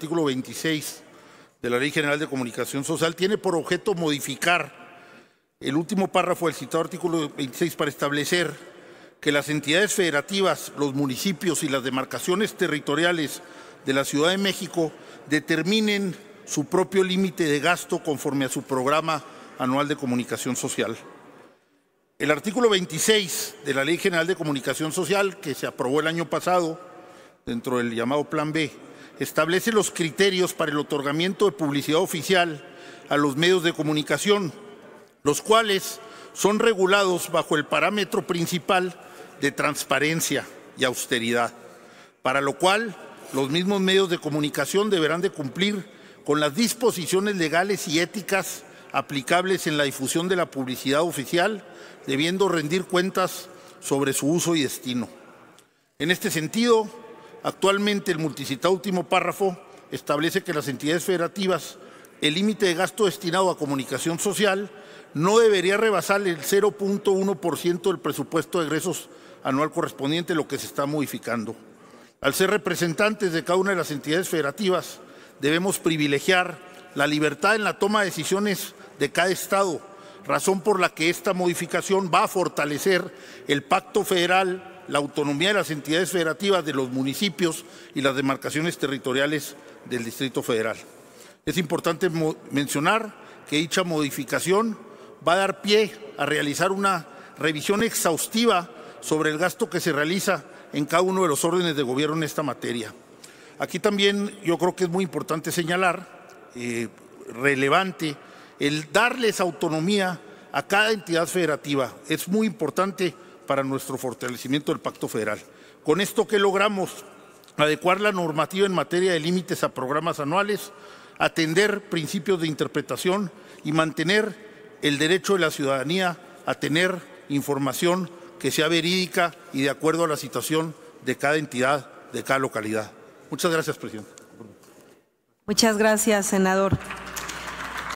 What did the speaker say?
artículo 26 de la Ley General de Comunicación Social, tiene por objeto modificar el último párrafo del citado artículo 26 para establecer que las entidades federativas, los municipios y las demarcaciones territoriales de la Ciudad de México determinen su propio límite de gasto conforme a su programa anual de comunicación social. El artículo 26 de la Ley General de Comunicación Social, que se aprobó el año pasado dentro del llamado Plan B, establece los criterios para el otorgamiento de publicidad oficial a los medios de comunicación, los cuales son regulados bajo el parámetro principal de transparencia y austeridad, para lo cual los mismos medios de comunicación deberán de cumplir con las disposiciones legales y éticas aplicables en la difusión de la publicidad oficial, debiendo rendir cuentas sobre su uso y destino. En este sentido, Actualmente el multicitado último párrafo establece que las entidades federativas, el límite de gasto destinado a comunicación social no debería rebasar el 0.1% del presupuesto de egresos anual correspondiente, lo que se está modificando. Al ser representantes de cada una de las entidades federativas, debemos privilegiar la libertad en la toma de decisiones de cada Estado, razón por la que esta modificación va a fortalecer el pacto federal la autonomía de las entidades federativas de los municipios y las demarcaciones territoriales del Distrito Federal. Es importante mencionar que dicha modificación va a dar pie a realizar una revisión exhaustiva sobre el gasto que se realiza en cada uno de los órdenes de gobierno en esta materia. Aquí también yo creo que es muy importante señalar, eh, relevante, el darles autonomía a cada entidad federativa. Es muy importante para nuestro fortalecimiento del pacto federal. Con esto que logramos adecuar la normativa en materia de límites a programas anuales, atender principios de interpretación y mantener el derecho de la ciudadanía a tener información que sea verídica y de acuerdo a la situación de cada entidad, de cada localidad. Muchas gracias, presidente. Muchas gracias, senador.